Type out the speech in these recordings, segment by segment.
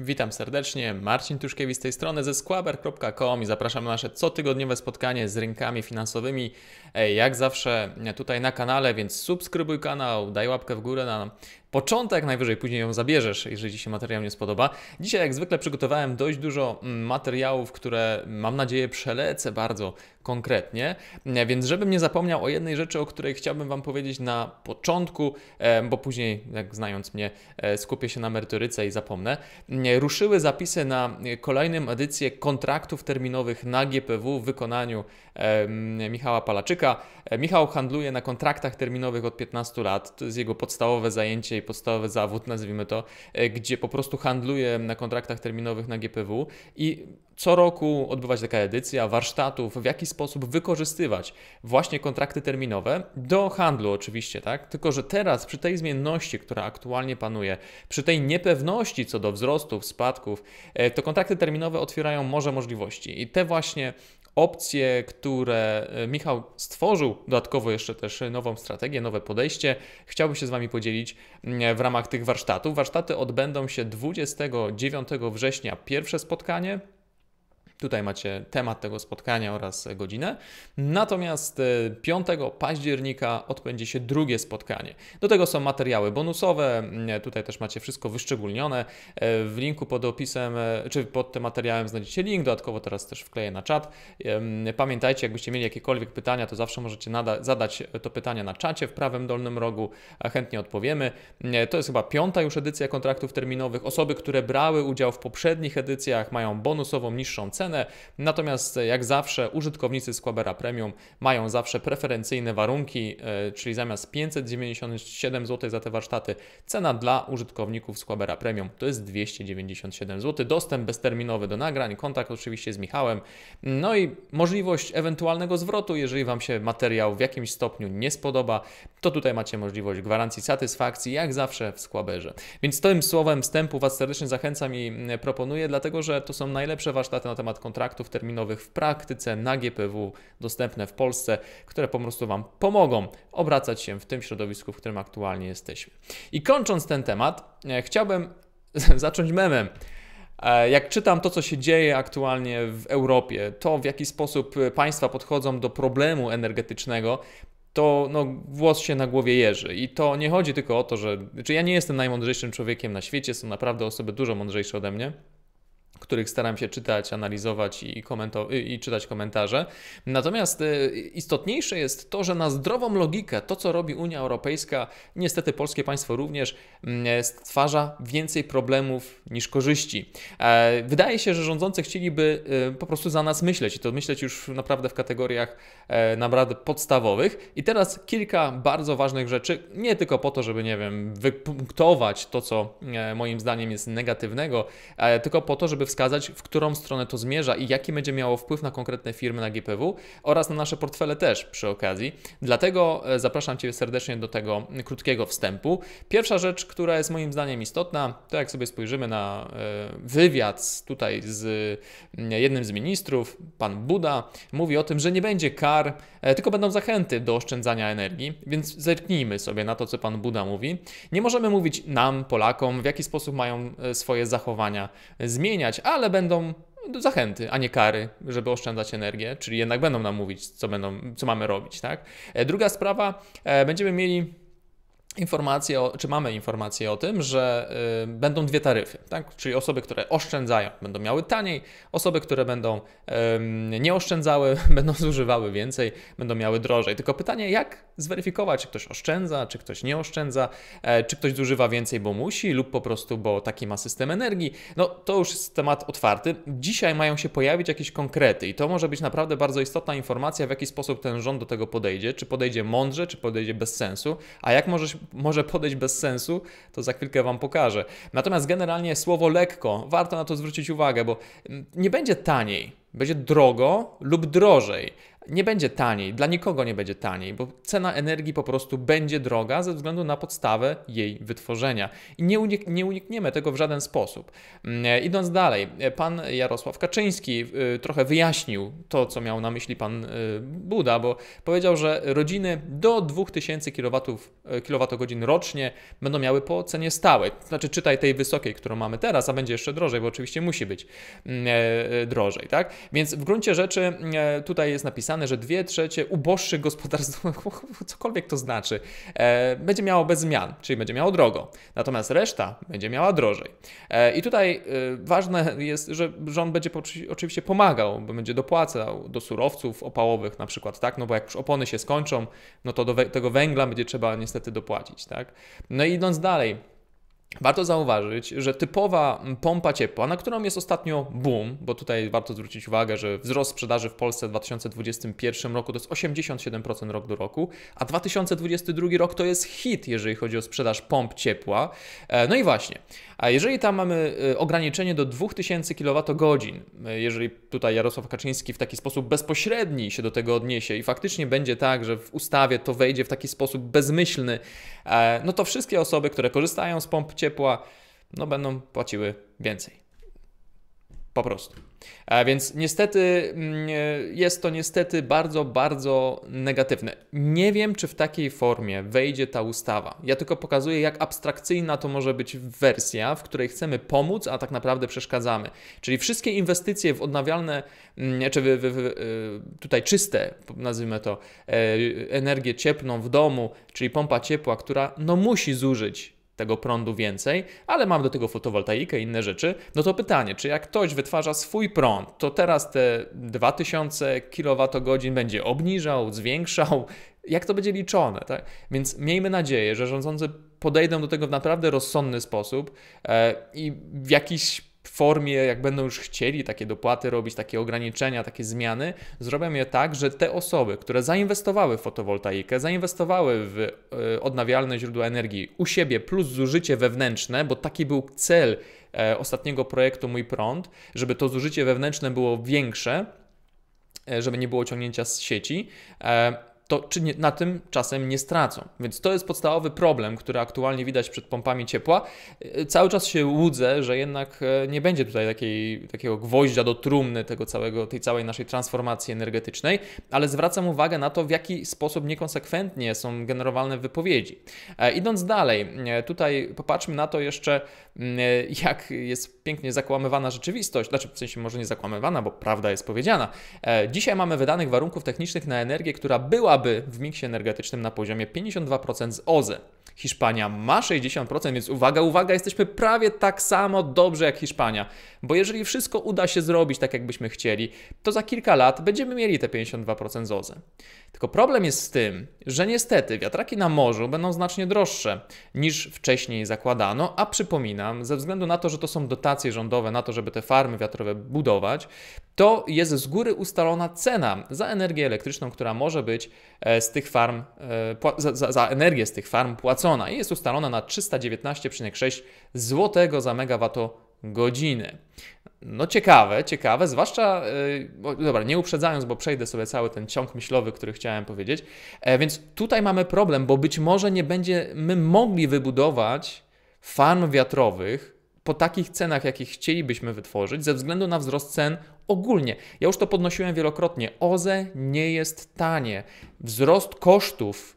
Witam serdecznie, Marcin Tuszkiewicz z tej strony ze squaber.com i zapraszam na nasze cotygodniowe spotkanie z rynkami finansowymi, jak zawsze tutaj na kanale, więc subskrybuj kanał, daj łapkę w górę na początek, najwyżej później ją zabierzesz, jeżeli Ci się materiał nie spodoba. Dzisiaj jak zwykle przygotowałem dość dużo mm, materiałów, które mm, mam nadzieję przelecę bardzo konkretnie. E, więc żebym nie zapomniał o jednej rzeczy, o której chciałbym Wam powiedzieć na początku, e, bo później, jak znając mnie, e, skupię się na merytoryce i zapomnę. Ruszyły zapisy na kolejną edycję kontraktów terminowych na GPW w wykonaniu Michała Palaczyka. Michał handluje na kontraktach terminowych od 15 lat. To jest jego podstawowe zajęcie i podstawowy zawód, nazwijmy to, gdzie po prostu handluje na kontraktach terminowych na GPW i co roku odbywa się taka edycja warsztatów, w jaki sposób sposób wykorzystywać właśnie kontrakty terminowe do handlu oczywiście, tak? Tylko, że teraz przy tej zmienności, która aktualnie panuje, przy tej niepewności co do wzrostów, spadków, e, to kontrakty terminowe otwierają może możliwości i te właśnie opcje, które e, Michał stworzył, dodatkowo jeszcze też nową strategię, nowe podejście, chciałbym się z Wami podzielić mm, e, w ramach tych warsztatów. Warsztaty odbędą się 29 września, pierwsze spotkanie. Tutaj macie temat tego spotkania oraz godzinę. Natomiast 5 e, października odbędzie się drugie spotkanie. Do tego są materiały bonusowe. Mm, e, tutaj też macie wszystko wyszczególnione. E, w linku pod opisem, czy pod tym materiałem znajdziecie link. Dodatkowo teraz też wkleję na czat. Mm, pamiętajcie, jakbyście mieli jakiekolwiek pytania, to zawsze możecie zadać to pytania na czacie w prawym dolnym rogu. Chętnie odpowiemy. Mm, to jest chyba piąta już edycja kontraktów terminowych. Osoby, które brały udział w poprzednich edycjach mają bonusową niższą cenę cenę. Natomiast e, jak zawsze użytkownicy Squabera Premium mają zawsze preferencyjne warunki, e, czyli zamiast 597 zł za te warsztaty, cena dla użytkowników Squabera Premium to jest 297 zł. Dostęp bezterminowy do nagrań, kontakt oczywiście z Michałem, no i możliwość ewentualnego zwrotu, jeżeli Wam się materiał w jakimś stopniu nie spodoba, to tutaj macie możliwość gwarancji satysfakcji, jak zawsze w Squaberze. Więc tym słowem wstępu Was serdecznie zachęcam i proponuję, dlatego że to są najlepsze warsztaty na temat temat kontraktów terminowych w praktyce na GPW dostępne w Polsce, które po prostu Wam pomogą obracać się w tym środowisku, w którym aktualnie jesteśmy. I kończąc ten temat, e, chciałbym zacząć memem. E, jak czytam to, co się dzieje aktualnie w Europie, to w jaki sposób e, państwa podchodzą do problemu energetycznego, to no, włos się na głowie jeży. I to nie chodzi tylko o to, że. Czy znaczy, ja nie jestem najmądrzejszym człowiekiem na świecie, są naprawdę osoby dużo mądrzejsze ode mnie których staram się czytać, analizować i, komento- i czytać komentarze. Natomiast y, istotniejsze jest to, że na zdrową logikę to, co robi Unia Europejska, niestety polskie państwo również, mm, stwarza więcej problemów niż korzyści. E, wydaje się, że rządzący chcieliby y, po prostu za nas myśleć i to myśleć już naprawdę w kategoriach e, naprawdę podstawowych. I teraz kilka bardzo ważnych rzeczy, nie tylko po to, żeby, nie wiem, wypunktować to, co e, moim zdaniem jest negatywnego, tylko po to, żeby wskazać, w którą stronę to zmierza i jaki będzie miało wpływ na konkretne firmy na GPW oraz na nasze portfele też przy okazji. Dlatego e, zapraszam Cię serdecznie do tego krótkiego wstępu. Pierwsza rzecz, która jest moim zdaniem istotna, to jak sobie spojrzymy na e, wywiad tutaj z mm, jednym z ministrów, pan Buda, mówi o tym, że nie będzie kar, e, tylko będą zachęty do oszczędzania energii, więc zerknijmy sobie na to, co pan Buda mówi. Nie możemy mówić nam, Polakom, w jaki sposób mają swoje zachowania zmieniać, ale będą zachęty, a nie kary, żeby oszczędzać energię, czyli jednak będą nam mówić, co, będą, co mamy robić. Tak? E, druga sprawa, e, będziemy mieli informacje o, czy mamy informacje o tym, że y, będą dwie taryfy, tak? czyli osoby, które oszczędzają będą miały taniej, osoby, które będą y, nie oszczędzały, będą zużywały więcej, będą miały drożej. Tylko pytanie, jak zweryfikować, czy ktoś oszczędza, czy ktoś nie oszczędza, e, czy ktoś zużywa więcej, bo musi lub po prostu, bo taki ma system energii. No to już jest temat otwarty. Dzisiaj mają się pojawić jakieś konkrety i to może być naprawdę bardzo istotna informacja, w jaki sposób ten rząd do tego podejdzie, czy podejdzie mądrze, czy podejdzie bez sensu, a jak może może podejść bez sensu, to za chwilkę Wam pokażę. Natomiast generalnie słowo lekko, warto na to zwrócić uwagę, bo mm, nie będzie taniej, będzie drogo lub drożej nie będzie taniej, dla nikogo nie będzie taniej, bo cena energii po prostu będzie droga ze względu na podstawę jej wytworzenia. I nie, unik nie unikniemy tego w żaden sposób. Mm, e, idąc dalej, e, pan Jarosław Kaczyński y, trochę wyjaśnił to, co miał na myśli pan y, Buda, bo powiedział, że rodziny do 2000 kWh e, rocznie będą miały po cenie stałej. Znaczy, czytaj tej wysokiej, którą mamy teraz, a będzie jeszcze drożej, bo oczywiście musi być mm, drożej, tak? Więc w gruncie rzeczy mm, tutaj jest napisane, że dwie trzecie uboższych gospodarstw, cokolwiek to znaczy, e, będzie miało bez zmian, czyli będzie miało drogo. Natomiast reszta będzie miała drożej. E, I tutaj e, ważne jest, że rząd będzie po, oczywiście pomagał, bo będzie dopłacał do surowców opałowych na przykład, tak? No bo jak już opony się skończą, no to do we, tego węgla będzie trzeba niestety dopłacić, tak? No i idąc dalej, Warto zauważyć, że typowa pompa ciepła, na którą jest ostatnio boom, bo tutaj warto zwrócić uwagę, że wzrost sprzedaży w Polsce w 2021 roku to jest 87% rok do roku, a 2022 rok to jest hit, jeżeli chodzi o sprzedaż pomp ciepła. E, no i właśnie, a jeżeli tam mamy y, ograniczenie do 2000 kWh, y, jeżeli tutaj Jarosław Kaczyński w taki sposób bezpośredni się do tego odniesie i faktycznie będzie tak, że w ustawie to wejdzie w taki sposób bezmyślny, e, no to wszystkie osoby, które korzystają z pomp ciepła, no będą płaciły więcej. Po prostu. A więc niestety mm, e, jest to niestety bardzo, bardzo negatywne. Nie wiem, czy w takiej formie wejdzie ta ustawa. Ja tylko pokazuję, jak abstrakcyjna to może być wersja, w której chcemy pomóc, a tak naprawdę przeszkadzamy. Czyli wszystkie inwestycje w odnawialne, mm, czy w, w, w, e, tutaj czyste, nazwijmy to, e, energię cieplną w domu, czyli pompa ciepła, która no musi zużyć tego prądu więcej, ale mam do tego fotowoltaikę i inne rzeczy, no to pytanie, czy jak ktoś wytwarza swój prąd, to teraz te 2000 kWh będzie obniżał, zwiększał, jak to będzie liczone, tak? Więc miejmy nadzieję, że rządzący podejdą do tego w naprawdę rozsądny sposób e, i w jakiś formie, jak będą już chcieli takie dopłaty robić, takie ograniczenia, takie zmiany, zrobią je tak, że te osoby, które zainwestowały w fotowoltaikę, zainwestowały w e, odnawialne źródła energii u siebie plus zużycie wewnętrzne, bo taki był cel e, ostatniego projektu Mój Prąd, żeby to zużycie wewnętrzne było większe, e, żeby nie było ciągnięcia z sieci to czy nie, na tym czasem nie stracą. Więc to jest podstawowy problem, który aktualnie widać przed pompami ciepła. E, cały czas się łudzę, że jednak e, nie będzie tutaj takiej, takiego gwoździa do trumny tego całego, tej całej naszej transformacji energetycznej, ale zwracam uwagę na to, w jaki sposób niekonsekwentnie są generowane wypowiedzi. E, idąc dalej, tutaj popatrzmy na to jeszcze, mm, jak jest pięknie zakłamywana rzeczywistość, znaczy w sensie może nie zakłamywana, bo prawda jest powiedziana. E, dzisiaj mamy wydanych warunków technicznych na energię, która byłaby w miksie energetycznym na poziomie 52% z OZE. Hiszpania ma 60%, więc uwaga, uwaga, jesteśmy prawie tak samo dobrze jak Hiszpania. Bo jeżeli wszystko uda się zrobić tak, jakbyśmy chcieli, to za kilka lat będziemy mieli te 52% ZOZE. Tylko problem jest z tym, że niestety wiatraki na morzu będą znacznie droższe niż wcześniej zakładano, a przypominam, ze względu na to, że to są dotacje rządowe na to, żeby te farmy wiatrowe budować, to jest z góry ustalona cena za energię elektryczną, która może być e, z tych farm, e, za, za, za energię z tych farm płacona i jest ustalona na 319,6 zł za megawattogodzinę. No ciekawe, ciekawe, zwłaszcza, e, bo, dobra, nie uprzedzając, bo przejdę sobie cały ten ciąg myślowy, który chciałem powiedzieć, więc tutaj mamy problem, bo być może nie będziemy mogli wybudować farm wiatrowych, po takich cenach, jakich chcielibyśmy wytworzyć, ze względu na wzrost cen ogólnie. Ja już to podnosiłem wielokrotnie. OZE nie jest tanie. Wzrost kosztów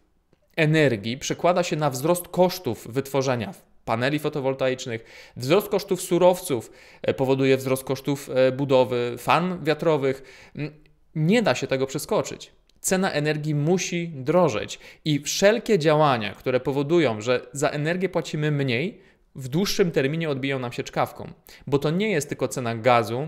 energii przekłada się na wzrost kosztów wytworzenia paneli fotowoltaicznych, wzrost kosztów surowców e, powoduje wzrost kosztów e, budowy fan wiatrowych. Mm, nie da się tego przeskoczyć cena energii musi drożeć i wszelkie działania, które powodują, że za energię płacimy mniej, w dłuższym terminie odbiją nam się czkawką, bo to nie jest tylko cena gazu,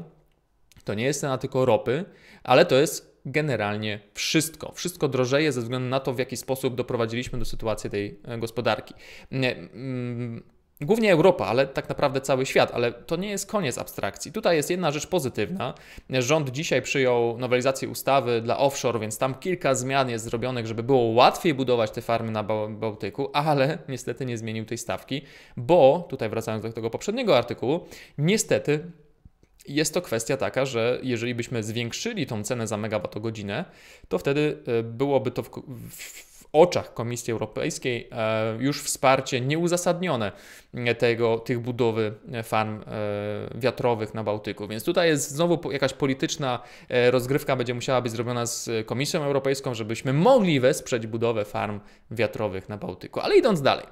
to nie jest cena tylko ropy, ale to jest generalnie wszystko. Wszystko drożeje ze względu na to, w jaki sposób doprowadziliśmy do sytuacji tej e, gospodarki. E, mm, Głównie Europa, ale tak naprawdę cały świat, ale to nie jest koniec abstrakcji. Tutaj jest jedna rzecz pozytywna. Rząd dzisiaj przyjął nowelizację ustawy dla offshore, więc tam kilka zmian jest zrobionych, żeby było łatwiej budować te farmy na Bałtyku, ale niestety nie zmienił tej stawki, bo tutaj wracając do tego poprzedniego artykułu, niestety jest to kwestia taka, że jeżeli byśmy zwiększyli tą cenę za megawattogodzinę, to wtedy e, byłoby to w, w oczach Komisji Europejskiej e, już wsparcie nieuzasadnione tego, tych budowy farm e, wiatrowych na Bałtyku. Więc tutaj jest znowu jakaś polityczna e, rozgrywka będzie musiała być zrobiona z Komisją Europejską, żebyśmy mogli wesprzeć budowę farm wiatrowych na Bałtyku. Ale idąc dalej.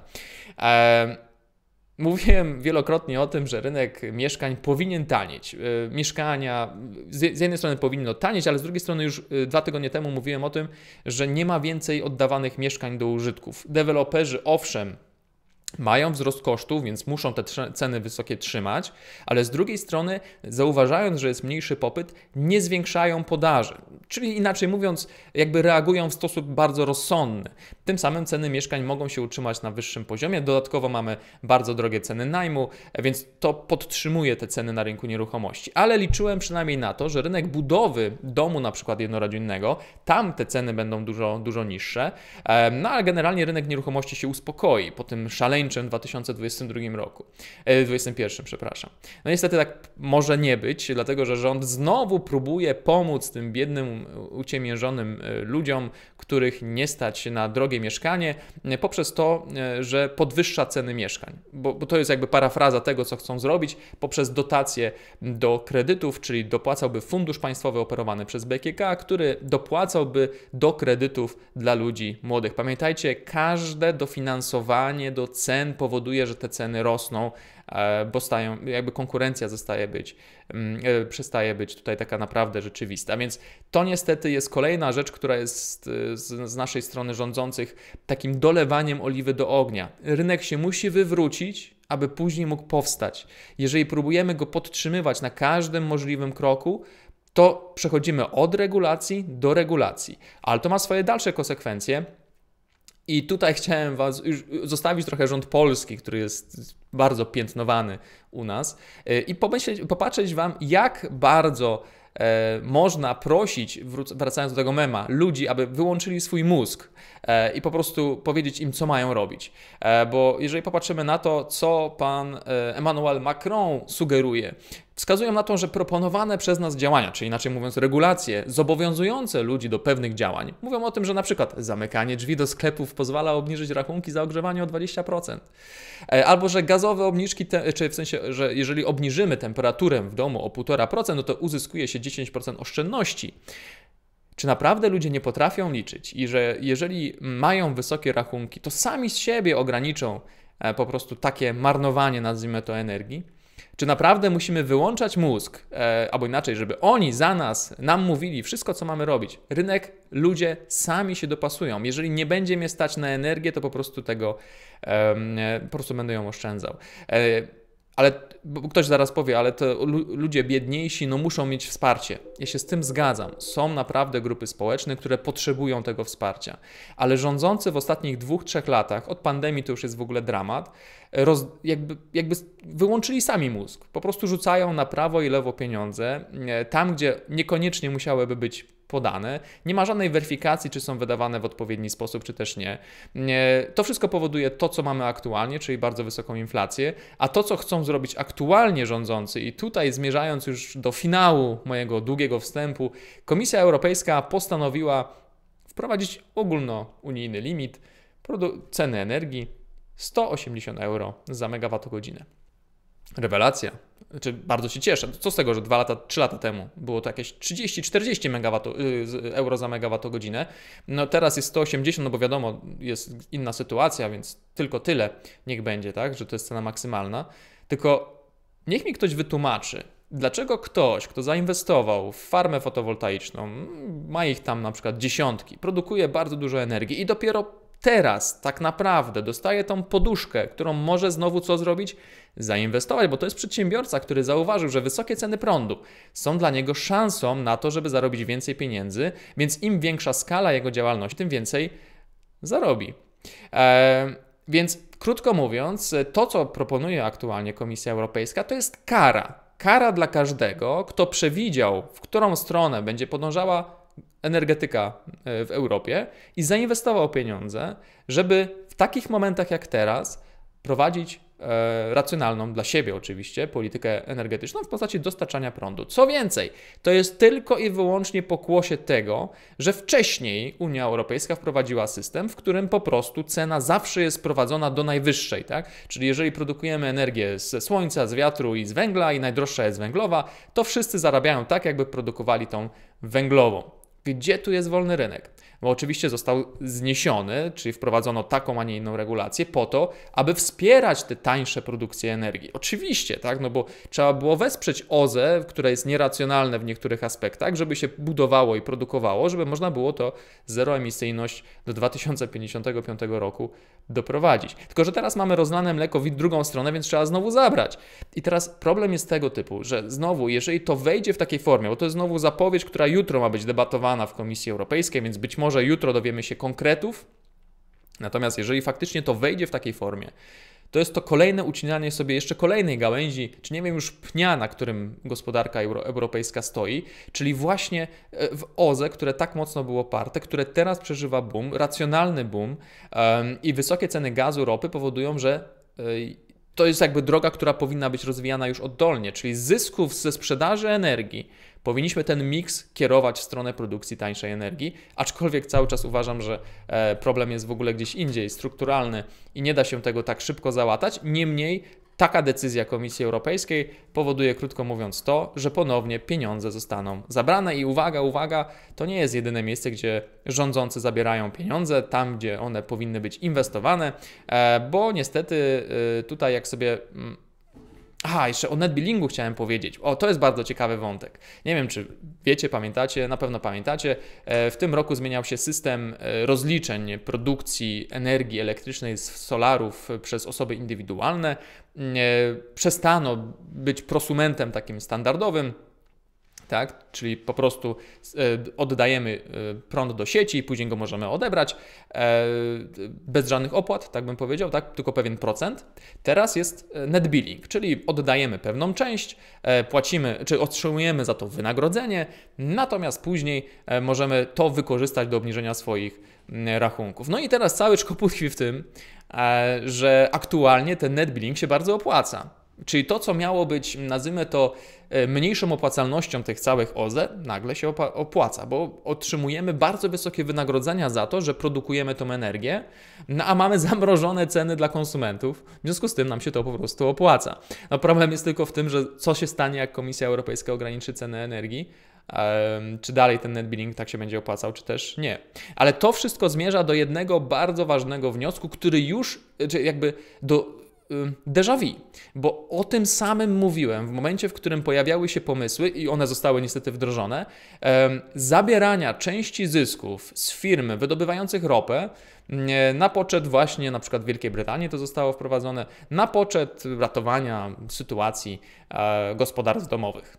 Mówiłem wielokrotnie o tym, że rynek mieszkań powinien tanieć. E, mieszkania z jednej strony powinno tanieć, ale z drugiej strony już e, dwa tygodnie temu mówiłem o tym, że nie ma więcej oddawanych mieszkań do użytków. Deweloperzy owszem mają wzrost kosztów, więc muszą te ceny wysokie trzymać, ale z drugiej strony, zauważając, że jest mniejszy popyt, nie zwiększają podaży. Czyli inaczej mówiąc, jakby reagują w sposób bardzo rozsądny. Tym samym ceny mieszkań mogą się utrzymać na wyższym poziomie. Dodatkowo mamy bardzo drogie ceny najmu, więc to podtrzymuje te ceny na rynku nieruchomości. Ale liczyłem przynajmniej na to, że rynek budowy domu na przykład jednorodzinnego, tam te ceny będą dużo, dużo niższe. E, no ale generalnie rynek nieruchomości się uspokoi po tym szaleństwie w 2022 roku, 2021, e, przepraszam. No niestety tak może nie być, dlatego że rząd znowu próbuje pomóc tym biednym, uciemiężonym e, ludziom, których nie stać na drogie mieszkanie, e, poprzez to, że podwyższa ceny mieszkań. Bo, bo to jest jakby parafraza tego, co chcą zrobić, poprzez dotacje do kredytów, czyli dopłacałby fundusz państwowy operowany przez BKK, który dopłacałby do kredytów dla ludzi młodych. Pamiętajcie, każde dofinansowanie do cen cen powoduje, że te ceny rosną, e, bo stają, jakby konkurencja zostaje być, mm, e, przestaje być tutaj taka naprawdę rzeczywista. Więc to niestety jest kolejna rzecz, która jest e, z, z naszej strony rządzących takim dolewaniem oliwy do ognia. Rynek się musi wywrócić, aby później mógł powstać. Jeżeli próbujemy go podtrzymywać na każdym możliwym kroku, to przechodzimy od regulacji do regulacji, ale to ma swoje dalsze konsekwencje, i tutaj chciałem Was już zostawić trochę rząd polski, który jest bardzo piętnowany u nas, e, i pomyśleć, popatrzeć Wam, jak bardzo e, można prosić, wracając do tego mema, ludzi, aby wyłączyli swój mózg e, i po prostu powiedzieć im, co mają robić. E, bo jeżeli popatrzymy na to, co pan e, Emmanuel Macron sugeruje, wskazują na to, że proponowane przez nas działania, czy inaczej mówiąc regulacje zobowiązujące ludzi do pewnych działań, mówią o tym, że na przykład zamykanie drzwi do sklepów pozwala obniżyć rachunki za ogrzewanie o 20%, e, albo że gazowe obniżki, te, czy w sensie, że jeżeli obniżymy temperaturę w domu o 1,5%, no to uzyskuje się 10% oszczędności. Czy naprawdę ludzie nie potrafią liczyć i że jeżeli mają wysokie rachunki, to sami z siebie ograniczą e, po prostu takie marnowanie, nazwijmy to, energii? Czy naprawdę musimy wyłączać mózg, e, albo inaczej, żeby oni za nas nam mówili wszystko, co mamy robić? Rynek, ludzie sami się dopasują. Jeżeli nie będzie mnie stać na energię, to po prostu tego e, po prostu będę ją oszczędzał. E, ale ktoś zaraz powie, ale to ludzie biedniejsi no muszą mieć wsparcie. Ja się z tym zgadzam. Są naprawdę grupy społeczne, które potrzebują tego wsparcia. Ale rządzący w ostatnich dwóch, trzech latach, od pandemii to już jest w ogóle dramat, roz, jakby, jakby wyłączyli sami mózg. Po prostu rzucają na prawo i lewo pieniądze, e, tam gdzie niekoniecznie musiałyby być podane. Nie ma żadnej weryfikacji, czy są wydawane w odpowiedni sposób, czy też nie. To wszystko powoduje to, co mamy aktualnie, czyli bardzo wysoką inflację, a to, co chcą zrobić aktualnie rządzący, i tutaj zmierzając już do finału mojego długiego wstępu, Komisja Europejska postanowiła wprowadzić ogólnounijny limit ceny energii 180 euro za megawattogodzinę. Rewelacja. Znaczy, bardzo się cieszę. Co z tego, że 2 lata, 3 lata temu było to jakieś 30-40 y, y, euro za megawattogodzinę. No teraz jest 180, no bo wiadomo, jest inna sytuacja, więc tylko tyle niech będzie, tak, że to jest cena maksymalna. Tylko niech mi ktoś wytłumaczy, dlaczego ktoś, kto zainwestował w farmę fotowoltaiczną, mm, ma ich tam na przykład dziesiątki, produkuje bardzo dużo energii i dopiero teraz tak naprawdę dostaje tą poduszkę, którą może znowu co zrobić? Zainwestować, bo to jest przedsiębiorca, który zauważył, że wysokie ceny prądu są dla niego szansą na to, żeby zarobić więcej pieniędzy, więc im większa skala jego działalności, tym więcej zarobi. Eee, więc krótko mówiąc, to co proponuje aktualnie Komisja Europejska, to jest kara. Kara dla każdego, kto przewidział, w którą stronę będzie podążała energetyka e, w Europie i zainwestował pieniądze, żeby w takich momentach jak teraz prowadzić e, racjonalną dla siebie oczywiście politykę energetyczną w postaci dostarczania prądu. Co więcej, to jest tylko i wyłącznie pokłosie tego, że wcześniej Unia Europejska wprowadziła system, w którym po prostu cena zawsze jest prowadzona do najwyższej, tak? Czyli jeżeli produkujemy energię ze słońca, z wiatru i z węgla i najdroższa jest węglowa, to wszyscy zarabiają tak, jakby produkowali tą węglową. Gdzie tu jest wolny rynek? Bo oczywiście został zniesiony, czyli wprowadzono taką, a nie inną regulację po to, aby wspierać te tańsze produkcje energii. Oczywiście, tak, no bo trzeba było wesprzeć OZE, które jest nieracjonalne w niektórych aspektach, żeby się budowało i produkowało, żeby można było to zeroemisyjność do 2055 roku doprowadzić. Tylko, że teraz mamy rozlane mleko w drugą stronę, więc trzeba znowu zabrać. I teraz problem jest tego typu, że znowu, jeżeli to wejdzie w takiej formie, bo to jest znowu zapowiedź, która jutro ma być debatowana w Komisji Europejskiej, więc być może jutro dowiemy się konkretów. Natomiast jeżeli faktycznie to wejdzie w takiej formie, to jest to kolejne ucinanie sobie jeszcze kolejnej gałęzi, czy nie wiem już pnia, na którym gospodarka euro europejska stoi, czyli właśnie e, w OZE, które tak mocno było oparte, które teraz przeżywa boom, racjonalny boom um, i wysokie ceny gazu, ropy powodują, że e, to jest jakby droga, która powinna być rozwijana już oddolnie, czyli zysków ze sprzedaży energii. Powinniśmy ten miks kierować w stronę produkcji tańszej energii, aczkolwiek cały czas uważam, że e, problem jest w ogóle gdzieś indziej, strukturalny i nie da się tego tak szybko załatać. Niemniej Taka decyzja Komisji Europejskiej powoduje, krótko mówiąc, to, że ponownie pieniądze zostaną zabrane. I uwaga, uwaga, to nie jest jedyne miejsce, gdzie rządzący zabierają pieniądze, tam gdzie one powinny być inwestowane, e, bo niestety e, tutaj, jak sobie. Mm, aha, jeszcze o netbillingu chciałem powiedzieć. O, to jest bardzo ciekawy wątek. Nie wiem, czy wiecie, pamiętacie, na pewno pamiętacie. E, w tym roku zmieniał się system rozliczeń produkcji energii elektrycznej z solarów przez osoby indywidualne. E, przestano być prosumentem takim standardowym, tak? czyli po prostu e, oddajemy e, prąd do sieci i później go możemy odebrać bez żadnych opłat, tak bym powiedział, tak? tylko pewien procent. Teraz jest net billing, czyli oddajemy pewną część, płacimy czy otrzymujemy za to wynagrodzenie, natomiast później możemy to wykorzystać do obniżenia swoich Mm, rachunków. No i teraz cały szkoput w tym, e, że aktualnie ten net billing się bardzo opłaca. Czyli to, co miało być, nazwijmy to, e, mniejszą opłacalnością tych całych OZE, nagle się opłaca, bo otrzymujemy bardzo wysokie wynagrodzenia za to, że produkujemy tą energię, no a mamy zamrożone ceny dla konsumentów, w związku z tym nam się to po prostu opłaca. No problem jest tylko w tym, że co się stanie, jak Komisja Europejska ograniczy cenę energii, czy dalej ten net billing tak się będzie opłacał, czy też nie. Ale to wszystko zmierza do jednego bardzo ważnego wniosku, który już, czy jakby do déjà vu, bo o tym samym mówiłem w momencie, w którym pojawiały się pomysły i one zostały niestety wdrożone, zabierania części zysków z firm wydobywających ropę mm, na poczet właśnie na przykład w Wielkiej Brytanii to zostało wprowadzone, na poczet ratowania sytuacji e, gospodarstw domowych.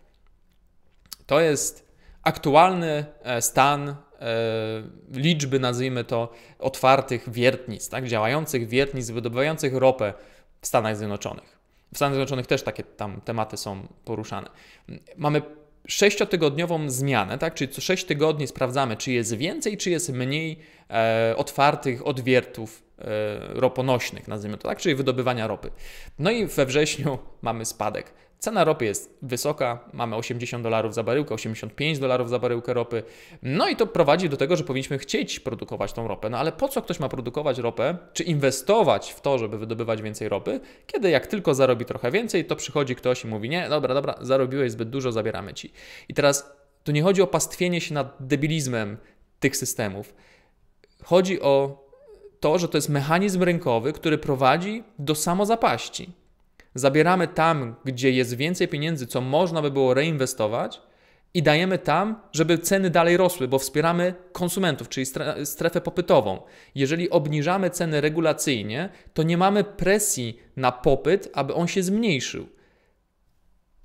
To jest aktualny e, stan e, liczby, nazwijmy to, otwartych wiertnic, tak, działających wiertnic wydobywających ropę w Stanach Zjednoczonych. W Stanach Zjednoczonych też takie tam tematy są poruszane. Mamy sześciotygodniową zmianę, tak? czyli co sześć tygodni sprawdzamy, czy jest więcej, czy jest mniej e, otwartych odwiertów e, roponośnych, nazwijmy to tak, czyli wydobywania ropy. No i we wrześniu mamy spadek. Cena ropy jest wysoka, mamy 80 dolarów za baryłkę, 85 dolarów za baryłkę ropy. No i to prowadzi do tego, że powinniśmy chcieć produkować tą ropę. No ale po co ktoś ma produkować ropę, czy inwestować w to, żeby wydobywać więcej ropy, kiedy jak tylko zarobi trochę więcej, to przychodzi ktoś i mówi: Nie, dobra, dobra, zarobiłeś zbyt dużo, zabieramy ci. I teraz tu nie chodzi o pastwienie się nad debilizmem tych systemów. Chodzi o to, że to jest mechanizm rynkowy, który prowadzi do samozapaści zabieramy tam, gdzie jest więcej pieniędzy, co można by było reinwestować, i dajemy tam, żeby ceny dalej rosły, bo wspieramy konsumentów, czyli strefę popytową. Jeżeli obniżamy ceny regulacyjnie, to nie mamy presji na popyt, aby on się zmniejszył.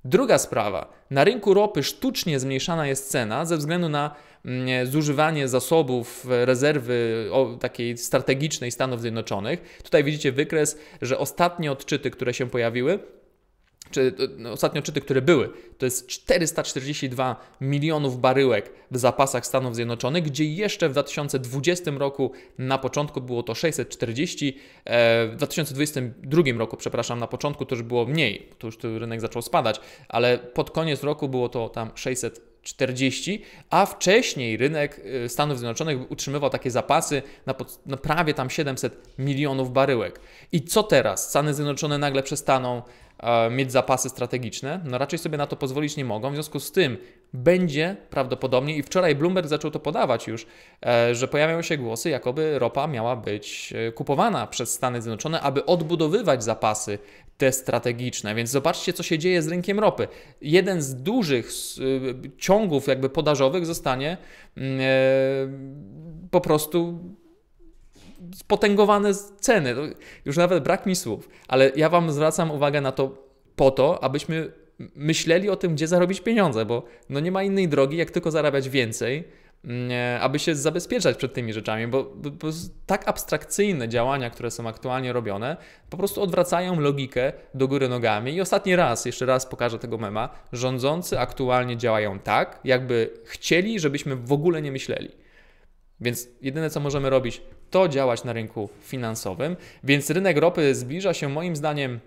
Druga sprawa. Na rynku ropy sztucznie zmniejszana jest cena ze względu na Mm, e, zużywanie zasobów e, rezerwy takiej strategicznej Stanów Zjednoczonych. Tutaj widzicie wykres, że ostatnie odczyty, które się pojawiły, czy e, no, odczyty, które były, to jest 442 milionów baryłek w zapasach Stanów Zjednoczonych, gdzie jeszcze w 2020 roku na początku było to 640, e, w 2022 roku, przepraszam, na początku to już było mniej, to już rynek zaczął spadać, ale pod koniec roku było to tam 600 40, a wcześniej rynek y, Stanów Zjednoczonych utrzymywał takie zapasy na, pod, na prawie tam 700 milionów baryłek. I co teraz? Stany Zjednoczone nagle przestaną E, mieć zapasy strategiczne, no raczej sobie na to pozwolić nie mogą. W związku z tym będzie prawdopodobnie, i wczoraj Bloomberg zaczął to podawać już, e, że pojawiają się głosy, jakoby ropa miała być e, kupowana przez Stany Zjednoczone, aby odbudowywać zapasy te strategiczne. Więc zobaczcie, co się dzieje z rynkiem ropy. Jeden z dużych ciągów jakby podażowych zostanie mm, po prostu spotęgowane ceny. Już nawet brak mi słów, ale ja Wam zwracam uwagę na to po to, abyśmy myśleli o tym, gdzie zarobić pieniądze, bo no nie ma innej drogi, jak tylko zarabiać więcej, mm, e, aby się zabezpieczać przed tymi rzeczami, bo, bo, bo, tak abstrakcyjne działania, które są aktualnie robione, po prostu odwracają logikę do góry nogami. I ostatni raz, jeszcze raz pokażę tego mema, rządzący aktualnie działają tak, jakby chcieli, żebyśmy w ogóle nie myśleli. Więc jedyne co możemy robić, to działać na rynku finansowym. Więc rynek ropy zbliża się moim zdaniem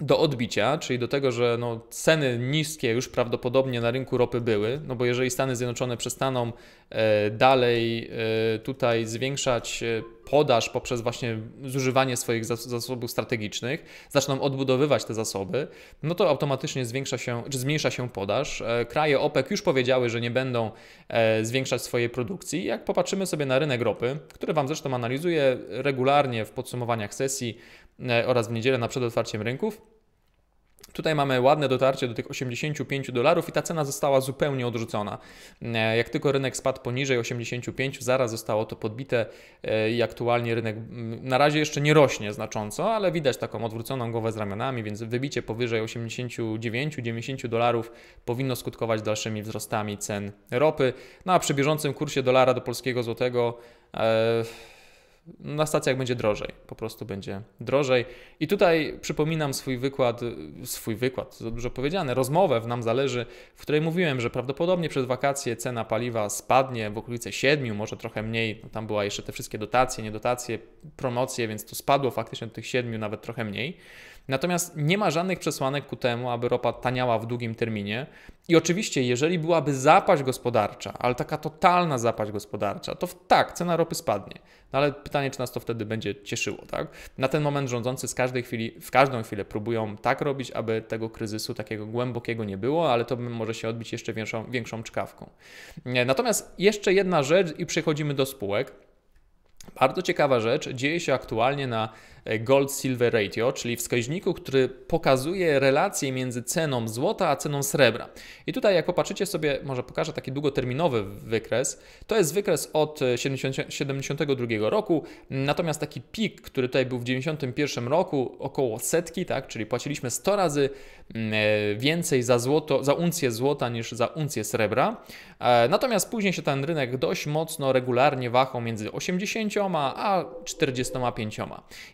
do odbicia, czyli do tego, że no, ceny niskie już prawdopodobnie na rynku ropy były, no bo jeżeli Stany Zjednoczone przestaną e, dalej e, tutaj zwiększać e, podaż poprzez właśnie zużywanie swoich zasobów strategicznych zaczną odbudowywać te zasoby, no to automatycznie zwiększa się, czy zmniejsza się podaż. E, kraje OPEC już powiedziały, że nie będą e, zwiększać swojej produkcji. Jak popatrzymy sobie na rynek ropy, który Wam zresztą analizuję regularnie w podsumowaniach sesji e, oraz w niedzielę na przed otwarciem rynków, Tutaj mamy ładne dotarcie do tych 85 dolarów i ta cena została zupełnie odrzucona. E, jak tylko rynek spadł poniżej 85, zaraz zostało to podbite e, i aktualnie rynek mm, na razie jeszcze nie rośnie znacząco, ale widać taką odwróconą głowę z ramionami, więc wybicie powyżej 89-90 dolarów powinno skutkować dalszymi wzrostami cen ropy. No a przy bieżącym kursie dolara do polskiego złotego. Yy, na stacjach będzie drożej, po prostu będzie drożej. I tutaj przypominam swój wykład, swój wykład, to dużo powiedziane, rozmowę w Nam Zależy, w której mówiłem, że prawdopodobnie przed wakacje cena paliwa spadnie w okolice 7, może trochę mniej, no, tam była jeszcze te wszystkie dotacje, niedotacje, promocje, więc to spadło faktycznie do tych 7, nawet trochę mniej. Natomiast nie ma żadnych przesłanek ku temu, aby ropa taniała w długim terminie. I oczywiście, jeżeli byłaby zapaść gospodarcza, ale taka totalna zapaść gospodarcza, to tak, cena ropy spadnie. No ale pytanie, czy nas to wtedy będzie cieszyło, tak? Na ten moment rządzący z każdej chwili, w każdą chwilę próbują tak robić, aby tego kryzysu takiego głębokiego nie było, ale to może się odbić jeszcze większą, większą czkawką. Natomiast jeszcze jedna rzecz i przechodzimy do spółek. Bardzo ciekawa rzecz dzieje się aktualnie na e, gold-silver ratio, czyli wskaźniku, który pokazuje relację między ceną złota a ceną srebra. I tutaj, jak popatrzycie sobie, może pokażę taki długoterminowy wykres, to jest wykres od 1972 e, roku, natomiast taki pik, który tutaj był w 1991 roku, około setki, tak, czyli płaciliśmy 100 razy mm, e, więcej za złoto, za uncję złota niż za uncję srebra. Natomiast później się ten rynek dość mocno, regularnie wahał między 80 a 45.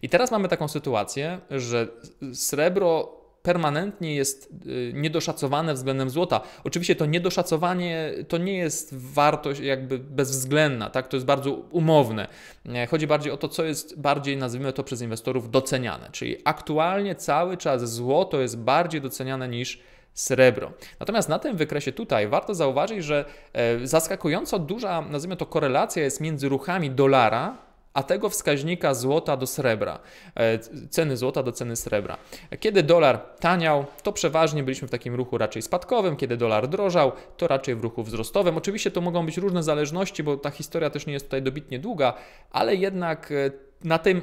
I teraz mamy taką sytuację, że srebro permanentnie jest y, niedoszacowane względem złota. Oczywiście to niedoszacowanie to nie jest wartość jakby bezwzględna, tak? To jest bardzo umowne. E, chodzi bardziej o to, co jest bardziej, nazwijmy to przez inwestorów, doceniane. Czyli aktualnie cały czas złoto jest bardziej doceniane niż srebro. Natomiast na tym wykresie tutaj warto zauważyć, że e, zaskakująco duża, nazwijmy to, korelacja jest między ruchami dolara a tego wskaźnika złota do srebra, e, ceny złota do ceny srebra. Kiedy dolar taniał, to przeważnie byliśmy w takim ruchu raczej spadkowym, kiedy dolar drożał, to raczej w ruchu wzrostowym. Oczywiście to mogą być różne zależności, bo ta historia też nie jest tutaj dobitnie długa, ale jednak e, na, tym,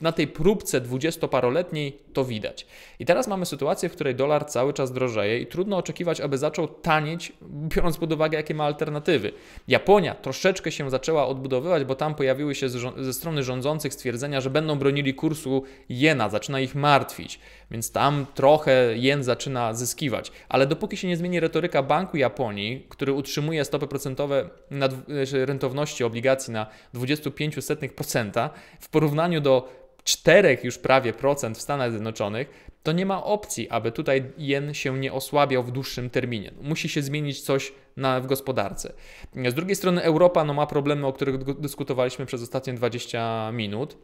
na tej próbce dwudziestoparoletniej to widać. I teraz mamy sytuację, w której dolar cały czas drożeje i trudno oczekiwać, aby zaczął tanieć, biorąc pod uwagę, jakie ma alternatywy. Japonia troszeczkę się zaczęła odbudowywać, bo tam pojawiły się ze strony rządzących stwierdzenia, że będą bronili kursu jena, zaczyna ich martwić, więc tam trochę jen zaczyna zyskiwać. Ale dopóki się nie zmieni retoryka Banku Japonii, który utrzymuje stopy procentowe na, znaczy rentowności obligacji na 25% w porównaniu do 4 już prawie procent w Stanach Zjednoczonych, to nie ma opcji, aby tutaj jen się nie osłabiał w dłuższym terminie. Musi się zmienić coś na, w gospodarce. Z drugiej strony Europa no, ma problemy, o których dyskutowaliśmy przez ostatnie 20 minut.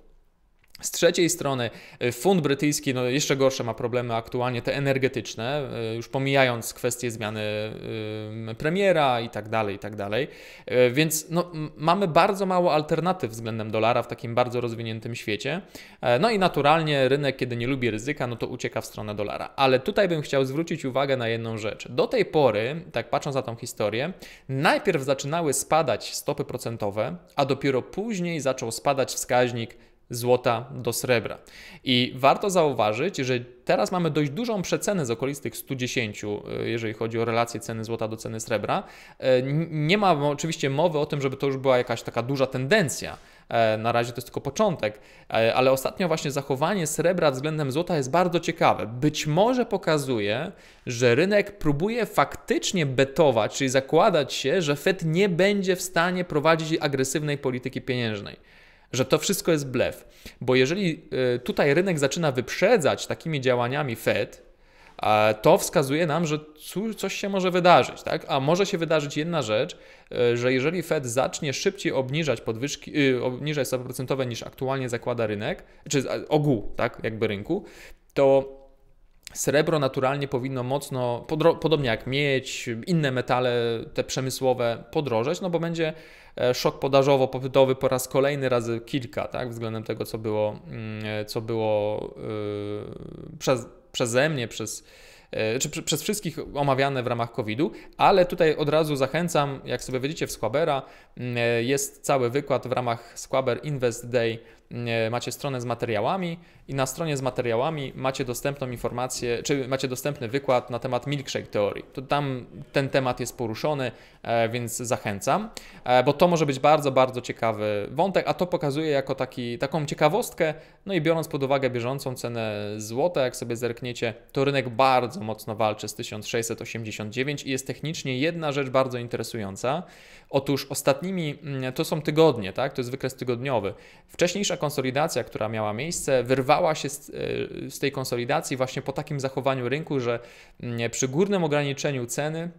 Z trzeciej strony y, fund brytyjski, no jeszcze gorsze ma problemy aktualnie, te energetyczne, y, już pomijając kwestie zmiany y, premiera i tak dalej, i tak dalej. Więc no, mamy bardzo mało alternatyw względem dolara w takim bardzo rozwiniętym świecie. E, no i naturalnie rynek, kiedy nie lubi ryzyka, no to ucieka w stronę dolara. Ale tutaj bym chciał zwrócić uwagę na jedną rzecz. Do tej pory, tak patrząc na tą historię, najpierw zaczynały spadać stopy procentowe, a dopiero później zaczął spadać wskaźnik złota do srebra. I warto zauważyć, że teraz mamy dość dużą przecenę z okolistych 110, e, jeżeli chodzi o relację ceny złota do ceny srebra. E, nie ma oczywiście mowy o tym, żeby to już była jakaś taka duża tendencja. E, na razie to jest tylko początek, ale ostatnio właśnie zachowanie srebra względem złota jest bardzo ciekawe. Być może pokazuje, że rynek próbuje faktycznie betować, czyli zakładać się, że Fed nie będzie w stanie prowadzić agresywnej polityki pieniężnej że to wszystko jest blef. Bo jeżeli e, tutaj rynek zaczyna wyprzedzać takimi działaniami Fed, to wskazuje nam, że coś się może wydarzyć, tak? A może się wydarzyć jedna rzecz, e, że jeżeli Fed zacznie szybciej obniżać podwyżki, y, obniżać stopy procentowe niż aktualnie zakłada rynek, czy ogół, tak, jakby rynku, to Srebro naturalnie powinno mocno, podobnie jak miedź, inne metale, te przemysłowe, podrożeć, no bo będzie E, szok podażowo-popytowy po raz kolejny razy kilka, tak, względem tego, co było, mm, e, co było e, przez, przeze mnie, przez czy przez wszystkich omawiane w ramach COVID-u, ale tutaj od razu zachęcam, jak sobie widzicie w Squabera, mm, jest cały wykład w ramach Squaber Invest Day E, macie stronę z materiałami i na stronie z materiałami macie dostępną informację, czy macie dostępny wykład na temat milkshake teorii. To tam ten temat jest poruszony, e, więc zachęcam, e, bo to może być bardzo, bardzo ciekawy wątek, a to pokazuje jako taki, taką ciekawostkę, no i biorąc pod uwagę bieżącą cenę złota, jak sobie zerkniecie, to rynek bardzo mocno walczy z 1689 i jest technicznie jedna rzecz bardzo interesująca, Otóż ostatnimi, mm, to są tygodnie, tak? to jest wykres tygodniowy. Wcześniejsza konsolidacja, która miała miejsce, wyrwała się z, e, z tej konsolidacji właśnie po takim zachowaniu rynku, że mm, przy górnym ograniczeniu ceny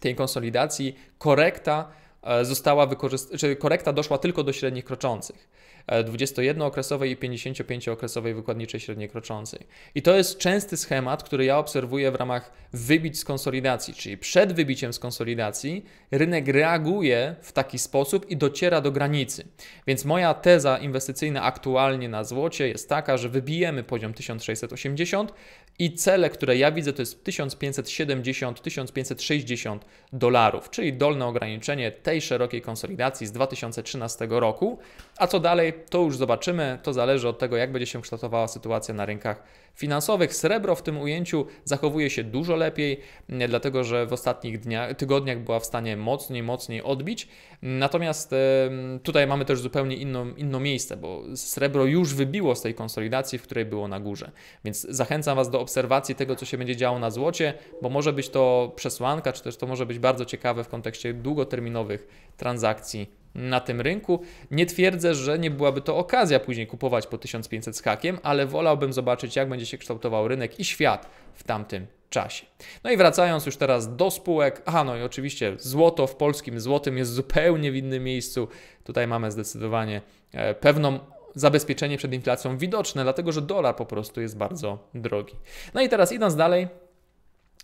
tej konsolidacji korekta e, została wykorzystana, korekta doszła tylko do średnich kroczących. 21-okresowej e, i 55-okresowej wykładniczej średniej kroczącej. I to jest częsty schemat, który ja obserwuję w ramach wybić z konsolidacji, czyli przed wybiciem z konsolidacji rynek reaguje w taki sposób i dociera do granicy. Więc moja teza inwestycyjna aktualnie na złocie jest taka, że wybijemy poziom 1680, i cele, które ja widzę, to jest 1570-1560 dolarów, czyli dolne ograniczenie tej szerokiej konsolidacji z 2013 roku. A co dalej, to już zobaczymy. To zależy od tego, jak będzie się kształtowała sytuacja na rynkach finansowych. Srebro w tym ujęciu zachowuje się dużo lepiej, mm, dlatego że w ostatnich dniach, tygodniach była w stanie mocniej, mocniej odbić. Natomiast tutaj mamy też zupełnie inno, inno miejsce, bo srebro już wybiło z tej konsolidacji, w której było na górze. Więc zachęcam Was do obserwacji tego, co się będzie działo na złocie, bo może być to przesłanka, czy też to może być bardzo ciekawe w kontekście długoterminowych transakcji na tym rynku. Nie twierdzę, że nie byłaby to okazja później kupować po 1500 z hakiem, ale wolałbym zobaczyć, jak będzie się kształtował rynek i świat w tamtym czasie. No i wracając już teraz do spółek, a no i oczywiście złoto w polskim złotym jest zupełnie w innym miejscu. Tutaj mamy zdecydowanie e, pewną zabezpieczenie przed inflacją widoczne, dlatego że dolar po prostu jest bardzo drogi. No i teraz idąc dalej,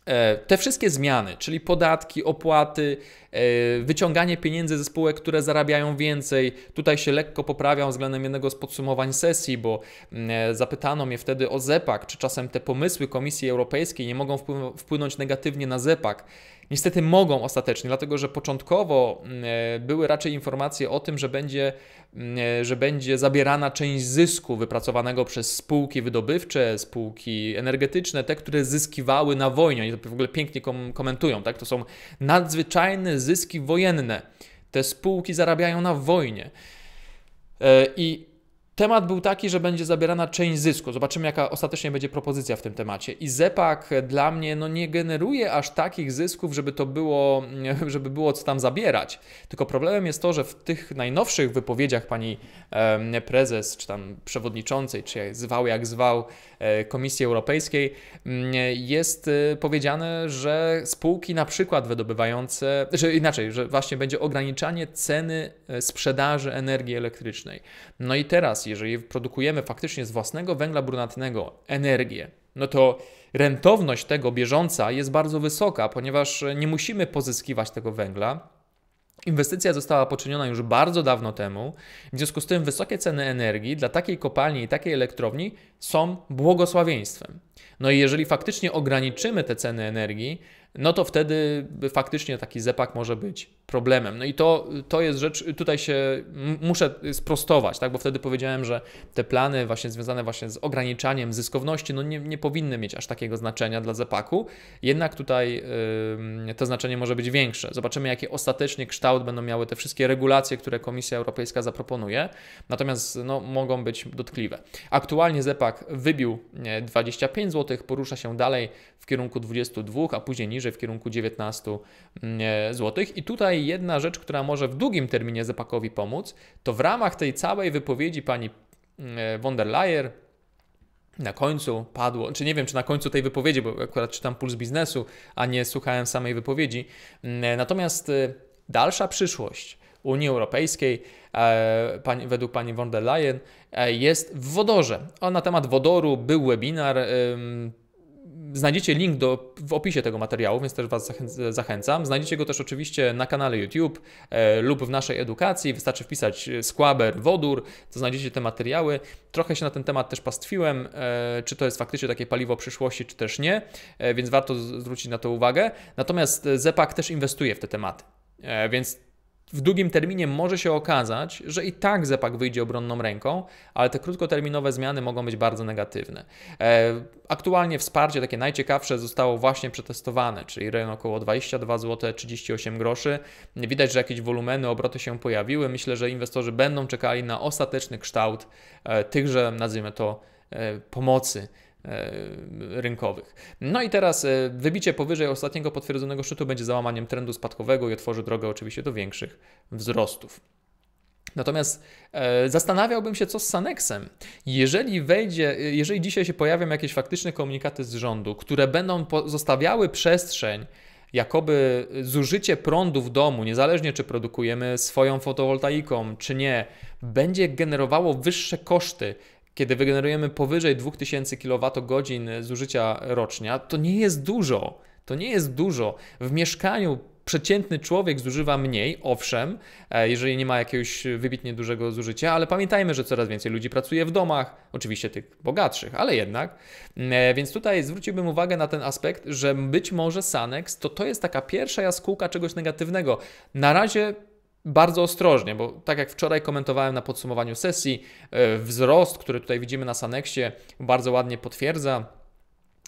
E, te wszystkie zmiany, czyli podatki, opłaty, e, wyciąganie pieniędzy ze spółek, które zarabiają więcej, tutaj się lekko poprawiam względem jednego z podsumowań sesji, bo mm, e, zapytano mnie wtedy o ZEPAK, czy czasem te pomysły Komisji Europejskiej nie mogą wpłynąć negatywnie na ZEPAK. Niestety mogą ostatecznie, dlatego że początkowo mm, e, były raczej informacje o tym, że będzie, mm, e, że będzie zabierana część zysku wypracowanego przez spółki wydobywcze, spółki energetyczne, te, które zyskiwały na wojnie. Oni to w ogóle pięknie kom komentują, tak? To są nadzwyczajne zyski wojenne. Te spółki zarabiają na wojnie. E, I Temat był taki, że będzie zabierana część zysku. Zobaczymy, jaka ostatecznie będzie propozycja w tym temacie. I Zepak dla mnie no, nie generuje aż takich zysków, żeby to było, żeby było co tam zabierać. Tylko problemem jest to, że w tych najnowszych wypowiedziach pani e, prezes, czy tam przewodniczącej, czy jak zwał jak zwał e, Komisji Europejskiej, mm, jest e, powiedziane, że spółki na przykład wydobywające, że inaczej, że właśnie będzie ograniczanie ceny e, sprzedaży energii elektrycznej. No i teraz, racji, jeżeli produkujemy faktycznie z własnego węgla brunatnego energię, no to rentowność tego bieżąca jest bardzo wysoka, ponieważ nie musimy pozyskiwać tego węgla. Inwestycja została poczyniona już bardzo dawno temu, w związku z tym wysokie ceny energii dla takiej kopalni i takiej elektrowni są błogosławieństwem. No i jeżeli faktycznie ograniczymy te ceny energii, no to wtedy faktycznie taki zepak może być problemem. No i to, to jest rzecz, tutaj się muszę sprostować, tak? bo wtedy powiedziałem, że te plany właśnie związane właśnie z ograniczaniem zyskowności no nie, nie powinny mieć aż takiego znaczenia dla zepaku, jednak tutaj yy, to znaczenie może być większe. Zobaczymy, jaki ostatecznie kształt będą miały te wszystkie regulacje, które Komisja Europejska zaproponuje, natomiast no, mogą być dotkliwe. Aktualnie zepak wybił 25 e, zł, porusza się dalej w kierunku 22, a później niżej bliżej w kierunku 19 mm, e, zł. I tutaj jedna rzecz, która może w długim terminie Zepakowi pomóc, to w ramach tej całej wypowiedzi pani mm, e, von der Leyen, na końcu padło, czy nie wiem, czy na końcu tej wypowiedzi, bo akurat czytam Puls Biznesu, a nie słuchałem samej wypowiedzi. Mm, e, natomiast dalsza przyszłość Unii Europejskiej, według pani von der Leyen, jest w wodorze. A na temat wodoru był webinar. Znajdziecie link do, w opisie tego materiału, więc też Was zachęcam. Znajdziecie go też oczywiście na kanale YouTube e, lub w naszej edukacji. Wystarczy wpisać e, skłaber, wodór, to znajdziecie te materiały. Trochę się na ten temat też pastwiłem, e, czy to jest faktycznie takie paliwo przyszłości, czy też nie, e, więc warto zwrócić na to uwagę. Natomiast e, Zepak też inwestuje w te tematy. E, więc w długim terminie może się okazać, że i tak Zepak wyjdzie obronną ręką, ale te krótkoterminowe zmiany mogą być bardzo negatywne. E, aktualnie wsparcie takie najciekawsze zostało właśnie przetestowane, czyli rejon około 22 zł 38 groszy. Widać, że jakieś wolumeny, obroty się pojawiły. Myślę, że inwestorzy będą czekali na ostateczny kształt e, tychże, nazwijmy to, e, pomocy E, rynkowych. No i teraz e, wybicie powyżej ostatniego potwierdzonego szczytu będzie załamaniem trendu spadkowego i otworzy drogę oczywiście do większych wzrostów. Natomiast e, zastanawiałbym się, co z Saneksem. Jeżeli wejdzie, e, jeżeli dzisiaj się pojawią jakieś faktyczne komunikaty z rządu, które będą zostawiały przestrzeń, jakoby zużycie prądu w domu, niezależnie czy produkujemy swoją fotowoltaiką, czy nie, będzie generowało wyższe koszty kiedy wygenerujemy powyżej 2000 kWh zużycia rocznia, to nie jest dużo. To nie jest dużo. W mieszkaniu przeciętny człowiek zużywa mniej, owszem, e, jeżeli nie ma jakiegoś wybitnie dużego zużycia, ale pamiętajmy, że coraz więcej ludzi pracuje w domach, oczywiście tych bogatszych, ale jednak. Mm, e, więc tutaj zwróciłbym uwagę na ten aspekt, że być może Sanex to, to jest taka pierwsza jaskółka czegoś negatywnego. Na razie bardzo ostrożnie, bo tak jak wczoraj komentowałem na podsumowaniu sesji, e, wzrost, który tutaj widzimy na Saneksie, bardzo ładnie potwierdza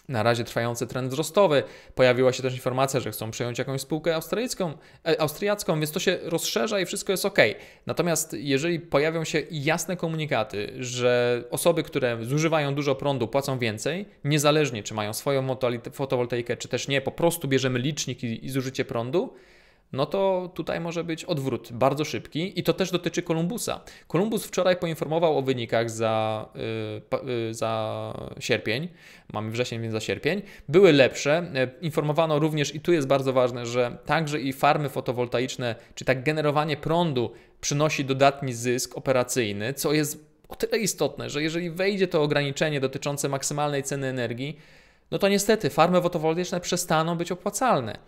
na razie trwający trend wzrostowy. Pojawiła się też informacja, że chcą przejąć jakąś spółkę austriacką, e, austriacką, więc to się rozszerza i wszystko jest ok. Natomiast jeżeli pojawią się jasne komunikaty, że osoby, które zużywają dużo prądu, płacą więcej, niezależnie czy mają swoją fotowoltaikę, czy też nie, po prostu bierzemy licznik i, i zużycie prądu, no to tutaj może być odwrót bardzo szybki i to też dotyczy Kolumbusa. Kolumbus wczoraj poinformował o wynikach za, yy, za sierpień, mamy wrzesień, więc za sierpień. Były lepsze. E, informowano również, i tu jest bardzo ważne, że także i farmy fotowoltaiczne, czy tak generowanie prądu przynosi dodatni zysk operacyjny, co jest o tyle istotne, że jeżeli wejdzie to ograniczenie dotyczące maksymalnej ceny energii, no to niestety farmy fotowoltaiczne przestaną być opłacalne.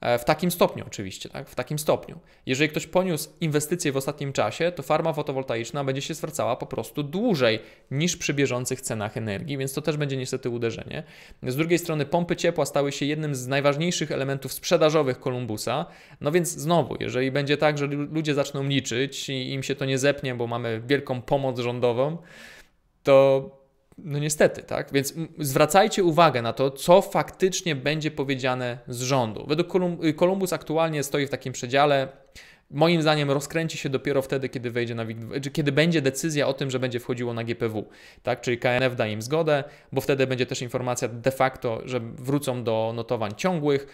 E, w takim stopniu oczywiście, tak? W takim stopniu. Jeżeli ktoś poniósł inwestycje w ostatnim czasie, to farma fotowoltaiczna będzie się zwracała po prostu dłużej niż przy bieżących cenach energii, więc to też będzie niestety uderzenie. Z drugiej strony pompy ciepła stały się jednym z najważniejszych elementów sprzedażowych Kolumbusa. No więc znowu, jeżeli będzie tak, że ludzie zaczną liczyć i im się to nie zepnie, bo mamy wielką pomoc rządową, to no niestety, tak? Więc zwracajcie uwagę na to, co faktycznie będzie powiedziane z rządu. Według Kolumbus y, aktualnie stoi w takim przedziale. Moim zdaniem rozkręci się dopiero wtedy, kiedy, wejdzie na, kiedy będzie decyzja o tym, że będzie wchodziło na GPW, tak? czyli KNF da im zgodę, bo wtedy będzie też informacja de facto, że wrócą do notowań ciągłych,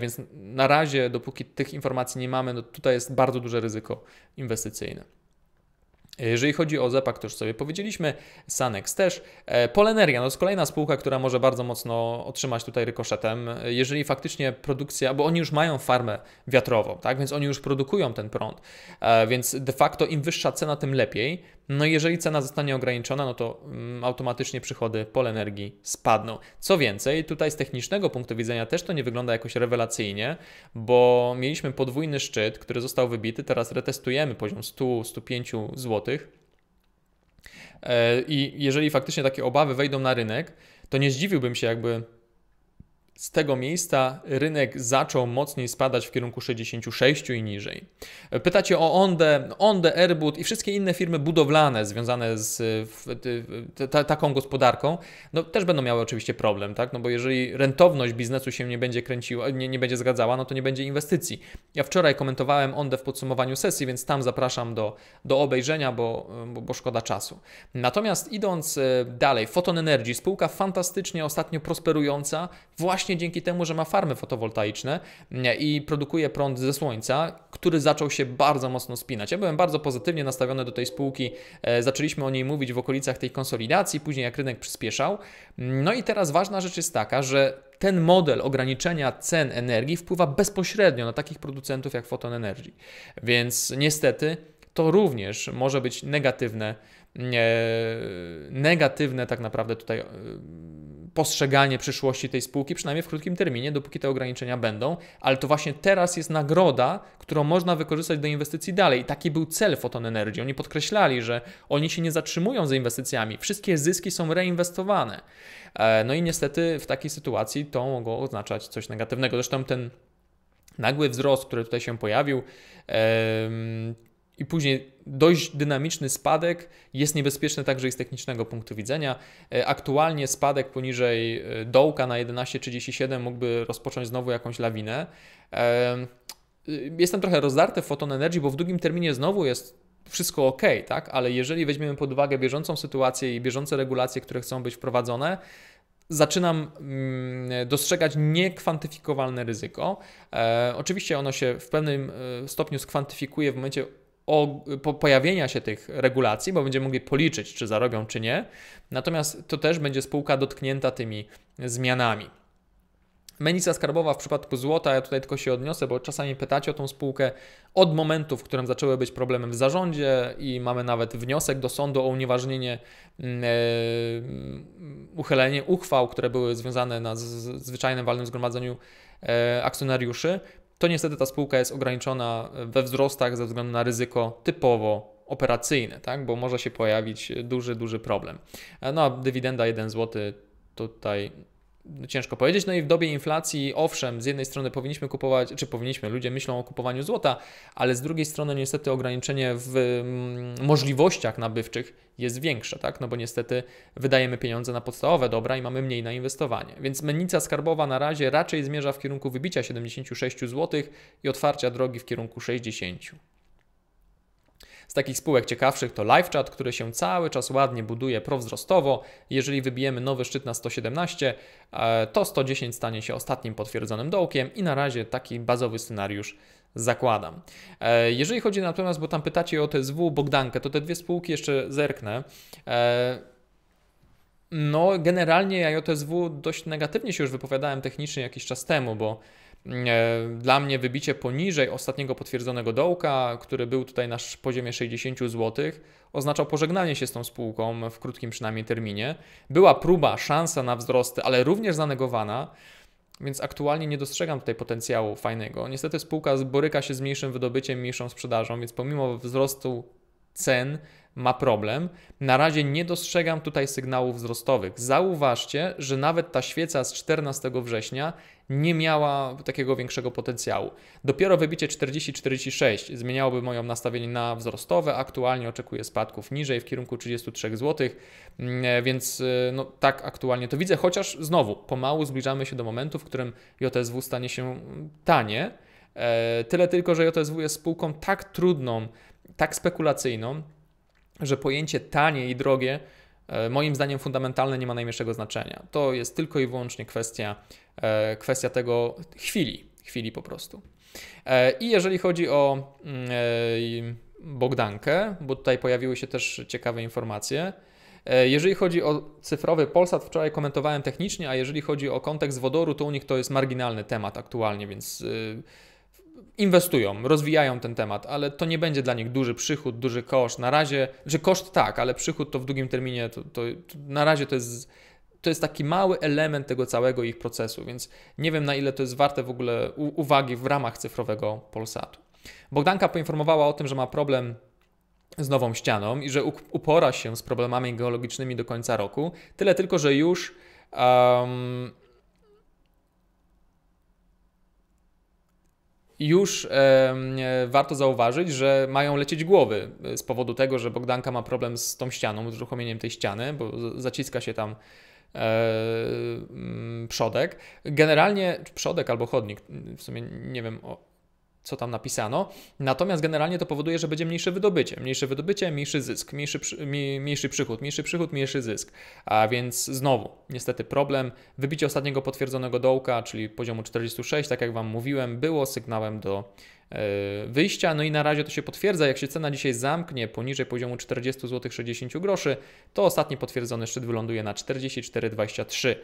więc na razie, dopóki tych informacji nie mamy, no tutaj jest bardzo duże ryzyko inwestycyjne. Jeżeli chodzi o Zepak, to już sobie powiedzieliśmy, Sanex też. E, Poleneria, no to jest kolejna spółka, która może bardzo mocno otrzymać tutaj rykoszetem, jeżeli faktycznie produkcja, bo oni już mają farmę wiatrową, tak, więc oni już produkują ten prąd, e, więc de facto im wyższa cena, tym lepiej no i jeżeli cena zostanie ograniczona, no to mm, automatycznie przychody pol energii spadną. Co więcej, tutaj z technicznego punktu widzenia też to nie wygląda jakoś rewelacyjnie, bo mieliśmy podwójny szczyt, który został wybity, teraz retestujemy poziom 100-105 zł. E, I jeżeli faktycznie takie obawy wejdą na rynek, to nie zdziwiłbym się, jakby z tego miejsca rynek zaczął mocniej spadać w kierunku 66 i niżej. Pytacie o Ondę, Ondę, Airbud i wszystkie inne firmy budowlane związane z taką gospodarką, no też będą miały oczywiście problem, tak? No bo jeżeli rentowność biznesu się nie będzie kręciła, nie, nie będzie zgadzała, no to nie będzie inwestycji. Ja wczoraj komentowałem Ondę w podsumowaniu sesji, więc tam zapraszam do, do obejrzenia, bo, bo, bo szkoda czasu. Natomiast idąc e, dalej, Photon Energy, spółka fantastycznie ostatnio prosperująca, właśnie dzięki temu, że ma farmy fotowoltaiczne i produkuje prąd ze słońca, który zaczął się bardzo mocno spinać. Ja byłem bardzo pozytywnie nastawiony do tej spółki, e, zaczęliśmy o niej mówić w okolicach tej konsolidacji, później jak rynek przyspieszał. No i teraz ważna rzecz jest taka, że ten model ograniczenia cen energii wpływa bezpośrednio na takich producentów jak Photon Energy. Więc niestety to również może być negatywne E, negatywne tak naprawdę tutaj e, postrzeganie przyszłości tej spółki, przynajmniej w krótkim terminie, dopóki te ograniczenia będą, ale to właśnie teraz jest nagroda, którą można wykorzystać do inwestycji dalej. taki był cel Photon Energy. Oni podkreślali, że oni się nie zatrzymują za inwestycjami, wszystkie zyski są reinwestowane. E, no i niestety w takiej sytuacji to mogło oznaczać coś negatywnego. Zresztą ten nagły wzrost, który tutaj się pojawił, i później dość dynamiczny spadek jest niebezpieczny także i z technicznego punktu widzenia. E, aktualnie spadek poniżej e, dołka na 11,37 mógłby rozpocząć znowu jakąś lawinę. Y, jestem trochę rozdarty w Photon Energy, bo w długim terminie znowu jest wszystko ok, tak? ale jeżeli weźmiemy pod uwagę bieżącą sytuację i bieżące regulacje, które chcą być wprowadzone, zaczynam mm, dostrzegać niekwantyfikowalne ryzyko. E, oczywiście ono się w pewnym stopniu skwantyfikuje w momencie o, po pojawienia się tych regulacji, bo będziemy mogli policzyć, czy zarobią, czy nie. Natomiast to też będzie spółka dotknięta tymi zmianami. Menica skarbowa w przypadku złota, ja tutaj tylko się odniosę, bo czasami pytacie o tą spółkę od momentu, w którym zaczęły być problemy w zarządzie i mamy nawet wniosek do sądu o unieważnienie, yy, uchylenie uchwał, które były związane na zwyczajnym walnym zgromadzeniu e, akcjonariuszy, to niestety ta spółka jest ograniczona we wzrostach ze względu na ryzyko typowo operacyjne, tak? bo może się pojawić duży, duży problem. No a dywidenda 1 zł tutaj ciężko powiedzieć. No i w dobie inflacji, owszem, z jednej strony powinniśmy kupować, czy powinniśmy, ludzie myślą o kupowaniu złota, ale z drugiej strony niestety ograniczenie w mm, możliwościach nabywczych jest większe, tak? No bo niestety wydajemy pieniądze na podstawowe dobra i mamy mniej na inwestowanie. Więc mennica skarbowa na razie raczej zmierza w kierunku wybicia 76 zł i otwarcia drogi w kierunku 60. Z takich spółek ciekawszych to LiveChat, który się cały czas ładnie buduje prowzrostowo. Jeżeli wybijemy nowy szczyt na 117, e, to 110 stanie się ostatnim potwierdzonym dołkiem i na razie taki bazowy scenariusz zakładam. E, jeżeli chodzi natomiast, bo tam pytacie o TSW, Bogdankę, to te dwie spółki jeszcze zerknę. E, no, generalnie ja o TSW dość negatywnie się już wypowiadałem technicznie jakiś czas temu, bo E, dla mnie wybicie poniżej ostatniego potwierdzonego dołka, który był tutaj na poziomie 60 zł, oznaczał pożegnanie się z tą spółką w krótkim przynajmniej terminie. Była próba, szansa na wzrosty, ale również zanegowana. Więc aktualnie nie dostrzegam tutaj potencjału fajnego. Niestety spółka boryka się z mniejszym wydobyciem, mniejszą sprzedażą, więc pomimo wzrostu cen ma problem. Na razie nie dostrzegam tutaj sygnałów wzrostowych. Zauważcie, że nawet ta świeca z 14 września nie miała takiego większego potencjału. Dopiero wybicie 40-46 zmieniałoby moją nastawienie na wzrostowe. Aktualnie oczekuję spadków niżej w kierunku 33 zł, mm, więc y, no, tak aktualnie to widzę, chociaż znowu pomału zbliżamy się do momentu, w którym JSW stanie się tanie. E, tyle tylko, że JSW jest spółką tak trudną tak spekulacyjną, że pojęcie tanie i drogie e, moim zdaniem fundamentalne nie ma najmniejszego znaczenia. To jest tylko i wyłącznie kwestia, e, kwestia tego chwili, chwili po prostu. E, I jeżeli chodzi o mm, Bogdankę, bo tutaj pojawiły się też ciekawe informacje. Jeżeli chodzi o cyfrowy Polsat, wczoraj komentowałem technicznie, a jeżeli chodzi o kontekst wodoru, to u nich to jest marginalny temat aktualnie, więc y, inwestują, rozwijają ten temat, ale to nie będzie dla nich duży przychód, duży koszt. Na razie, że koszt tak, ale przychód to w długim terminie, to, to, to na razie to jest to jest taki mały element tego całego ich procesu, więc nie wiem na ile to jest warte w ogóle uwagi w ramach cyfrowego Polsatu. Bogdanka poinformowała o tym, że ma problem z nową ścianą i że upora się z problemami geologicznymi do końca roku, tyle tylko, że już um, już warto zauważyć, że mają lecieć głowy e, z powodu tego, że Bogdanka ma problem z tą ścianą, z uruchomieniem tej ściany, bo zaciska się tam e, przodek. Generalnie przodek albo chodnik, w sumie nie wiem co tam napisano. Natomiast generalnie to powoduje, że będzie mniejsze wydobycie. Mniejsze wydobycie, mniejszy zysk, mniejszy, mniejszy przychód, mniejszy przychód, mniejszy zysk. A więc znowu, niestety problem. Wybicie ostatniego potwierdzonego dołka, czyli poziomu 46, tak jak Wam mówiłem, było sygnałem do e, wyjścia. No i na razie to się potwierdza. Jak się cena dzisiaj zamknie poniżej poziomu 40 zł 60 groszy, to ostatni potwierdzony szczyt wyląduje na 44,23.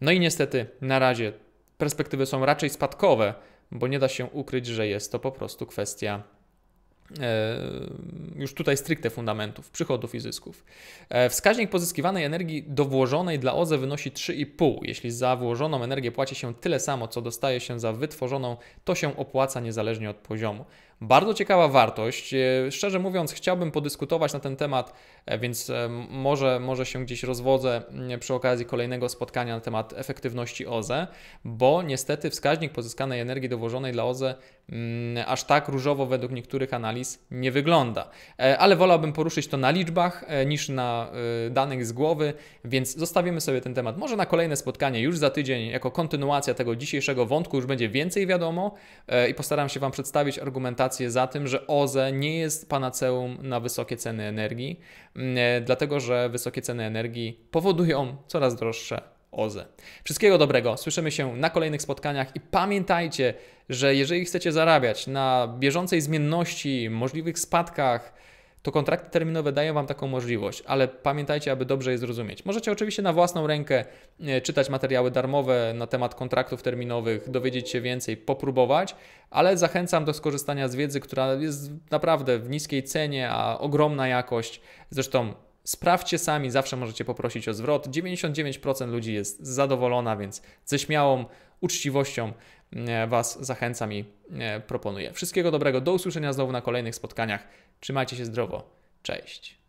No i niestety na razie perspektywy są raczej spadkowe bo nie da się ukryć, że jest to po prostu kwestia e, już tutaj stricte fundamentów, przychodów i zysków. E, wskaźnik pozyskiwanej energii do włożonej dla OZE wynosi 3,5. Jeśli za włożoną energię płaci się tyle samo, co dostaje się za wytworzoną, to się opłaca niezależnie od poziomu. Bardzo ciekawa wartość. E, szczerze mówiąc, chciałbym podyskutować na ten temat, e, więc e, może, może się gdzieś rozwodzę mm, przy okazji kolejnego spotkania na temat efektywności OZE, bo niestety wskaźnik pozyskanej energii dowożonej dla OZE mm, aż tak różowo według niektórych analiz nie wygląda. Ale wolałbym poruszyć to na liczbach niż na danych z głowy, więc zostawimy sobie ten temat może na kolejne spotkanie już za tydzień, jako kontynuacja tego dzisiejszego wątku, już będzie więcej wiadomo i postaram się Wam przedstawić argumentację argumentację za tym, że OZE nie jest panaceum na wysokie ceny energii, mm, e, dlatego że wysokie ceny energii powodują coraz droższe OZE. Wszystkiego dobrego, słyszymy się na kolejnych spotkaniach i pamiętajcie, że jeżeli chcecie zarabiać na bieżącej zmienności, możliwych spadkach, to kontrakty terminowe dają Wam taką możliwość, ale pamiętajcie, aby dobrze je zrozumieć. Możecie oczywiście na własną rękę e, czytać materiały darmowe na temat kontraktów terminowych, dowiedzieć się więcej, popróbować, ale zachęcam do skorzystania z wiedzy, która jest naprawdę w niskiej cenie, a ogromna jakość. Zresztą Sprawdźcie sami, zawsze możecie poprosić o zwrot. 99% ludzi jest zadowolona, więc ze śmiałą uczciwością e, Was zachęcam i e, proponuję. Wszystkiego dobrego, do usłyszenia znowu na kolejnych spotkaniach. Trzymajcie się zdrowo. Cześć.